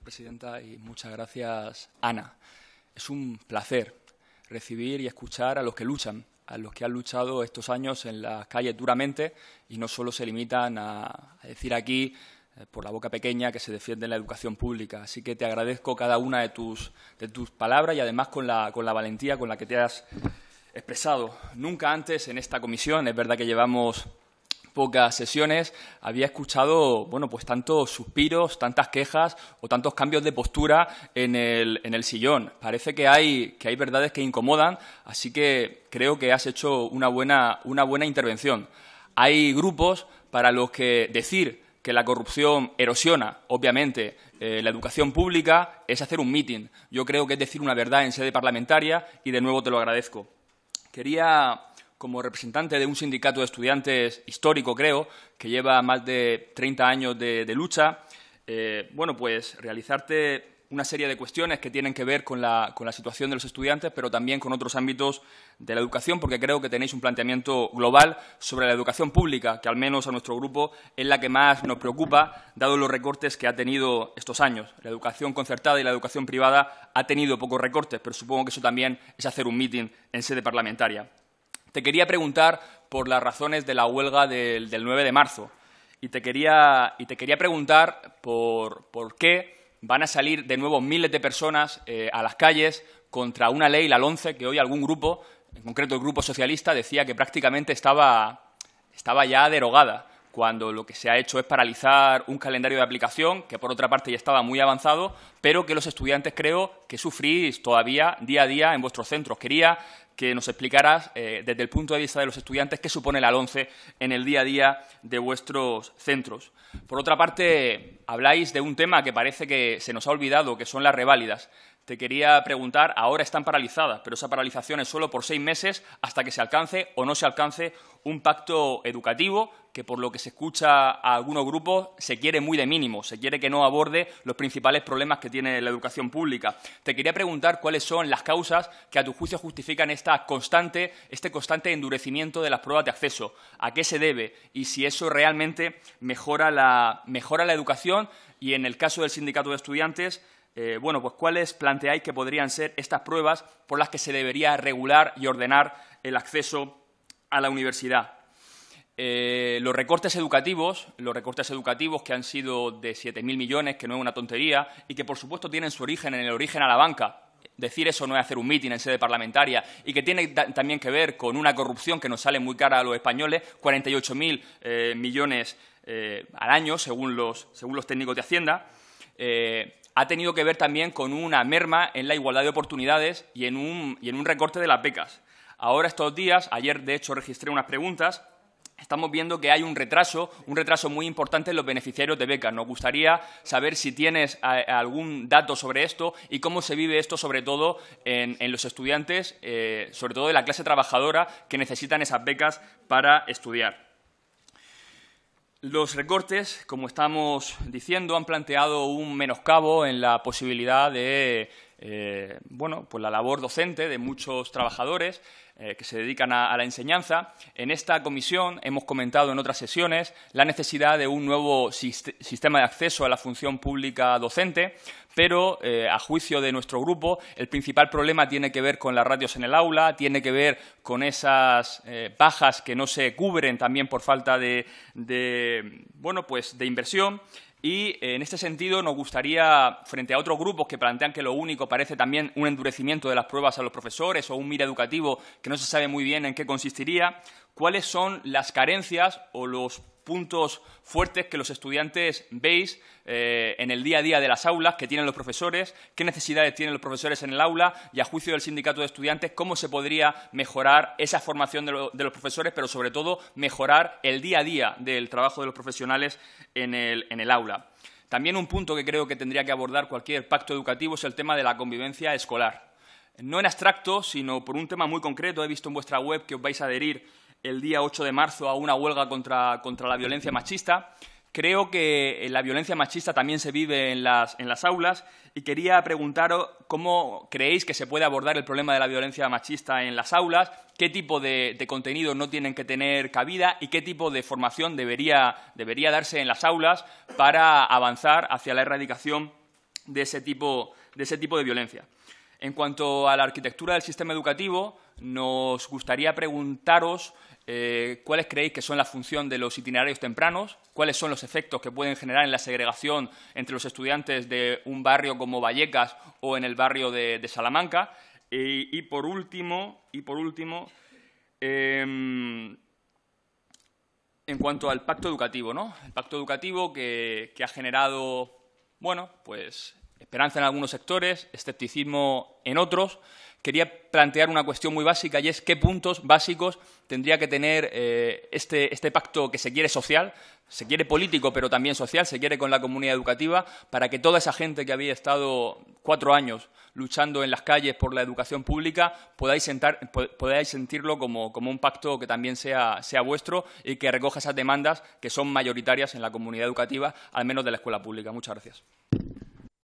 gracias, Presidenta, y muchas gracias, Ana. Es un placer recibir y escuchar a los que luchan, a los que han luchado estos años en las calles duramente y no solo se limitan a, decir aquí eh, por la boca pequeña que se defiende la educación pública. Así que te agradezco cada una de tus, de tus palabras y además con la, con la valentía con la que te has expresado. Nunca antes en esta comisión, es verdad que llevamos pocas sesiones había escuchado, bueno, pues tantos suspiros, tantas quejas o tantos cambios de postura en el, en el sillón. Parece que hay, que hay verdades que incomodan, así que creo que has hecho una buena, una buena intervención. Hay grupos para los que decir que la corrupción erosiona, obviamente, eh, la educación pública es hacer un mitin. Yo creo que es decir una verdad en sede parlamentaria y de nuevo te lo agradezco. Quería como representante de un sindicato de estudiantes histórico, creo, que lleva más de 30 años de, lucha, eh, bueno, pues realizarte una serie de cuestiones que tienen que ver con la, situación de los estudiantes, pero también con otros ámbitos de la educación, porque creo que tenéis un planteamiento global sobre la educación pública, que al menos a nuestro grupo es la que más nos preocupa, dado los recortes que ha tenido estos años. La educación concertada y la educación privada ha tenido pocos recortes, pero supongo que eso también es hacer un mitin en sede parlamentaria. Te quería preguntar por las razones de la huelga del, 9 de marzo y te quería, preguntar por, por qué van a salir de nuevo miles de personas eh, a las calles contra una ley, la 11, que hoy algún grupo, en concreto el Grupo Socialista, decía que prácticamente estaba ya derogada cuando lo que se ha hecho es paralizar un calendario de aplicación que por otra parte ya estaba muy avanzado, pero que los estudiantes creo que sufrís todavía día a día en vuestros centros. Quería que nos explicaras eh, desde el punto de vista de los estudiantes qué supone la 11 en el día a día de vuestros centros. Por otra parte, habláis de un tema que parece que se nos ha olvidado, que son las reválidas te quería preguntar, ahora están paralizadas, pero esa paralización es solo por seis meses hasta que se alcance o no se alcance un pacto educativo que, por lo que se escucha a algunos grupos, se quiere muy de mínimo, se quiere que no aborde los principales problemas que tiene la educación pública. Te quería preguntar cuáles son las causas que, a tu juicio, justifican esta constante, este constante endurecimiento de las pruebas de acceso. ¿A qué se debe? Y si eso realmente mejora la, mejora la educación y, en el caso del sindicato de estudiantes, eh, bueno, pues cuáles planteáis que podrían ser estas pruebas por las que se debería regular y ordenar el acceso a la universidad. Eh, los recortes educativos, los recortes educativos que han sido de 7.000 millones, que no es una tontería, y que por supuesto tienen su origen en el origen a la banca. Decir eso no es hacer un mitin en sede parlamentaria y que tiene también que ver con una corrupción que nos sale muy cara a los españoles, 48.000 eh, millones al año, según los, según los técnicos de Hacienda ha tenido que ver también con una merma en la igualdad de oportunidades y en un, recorte de las becas. Ahora estos días, ayer de hecho registré unas preguntas estamos viendo que hay un retraso, un retraso muy importante en los beneficiarios de becas. Nos gustaría saber si tienes eh, algún dato sobre esto y cómo se vive esto, sobre todo en, los estudiantes, eh, sobre todo de la clase trabajadora, que necesitan esas becas para estudiar. Los recortes, como estamos diciendo, han planteado un menoscabo en la posibilidad de eh, bueno, pues la labor docente de muchos trabajadores eh, que se dedican a, la enseñanza. En esta comisión hemos comentado en otras sesiones la necesidad de un nuevo sistema de acceso a la función pública docente, pero eh, a juicio de nuestro grupo el principal problema tiene que ver con las radios en el aula, tiene que ver con esas bajas que no se cubren también por falta de bueno, pues de inversión. Y eh, en este sentido nos gustaría, frente a otros grupos que plantean que lo único parece también un endurecimiento de las pruebas a los profesores o un mira educativo que no se sabe muy bien en qué consistiría, cuáles son las carencias o los puntos fuertes que los estudiantes veis eh, en el día a día de las aulas que tienen los profesores, qué necesidades tienen los profesores en el aula y a juicio del sindicato de estudiantes cómo se podría mejorar esa formación de, los profesores, pero sobre todo mejorar el día a día del trabajo de los profesionales en el aula. También un punto que creo que tendría que abordar cualquier pacto educativo es el tema de la convivencia escolar. No en abstracto, sino por un tema muy concreto. He visto en vuestra web que os vais a adherir el día 8 de marzo a una huelga contra, la violencia machista. Creo que eh, la violencia machista también se vive en las, aulas y quería preguntaros cómo creéis que se puede abordar el problema de la violencia machista en las aulas, qué tipo de, de contenidos no tienen que tener cabida y qué tipo de formación debería, darse en las aulas para avanzar hacia la erradicación de, ese tipo de violencia. En cuanto a la arquitectura del sistema educativo, nos gustaría preguntaros eh, cuáles creéis que son la función de los itinerarios tempranos, cuáles son los efectos que pueden generar en la segregación entre los estudiantes de un barrio como Vallecas o en el barrio de, Salamanca. y, por último, y por último em, en cuanto al pacto educativo, ¿no? El pacto educativo que, que ha generado, bueno, pues esperanza en algunos sectores, escepticismo en otros, quería plantear una cuestión muy básica y es qué puntos básicos tendría que tener eh, este, este, pacto que se quiere social, se quiere político, pero también social, se quiere con la comunidad educativa, para que toda esa gente que había estado cuatro años luchando en las calles por la educación pública podáis, sentirlo como, un pacto que también sea, sea vuestro y que recoja esas demandas que son mayoritarias en la comunidad educativa, al menos de la escuela pública. Muchas gracias.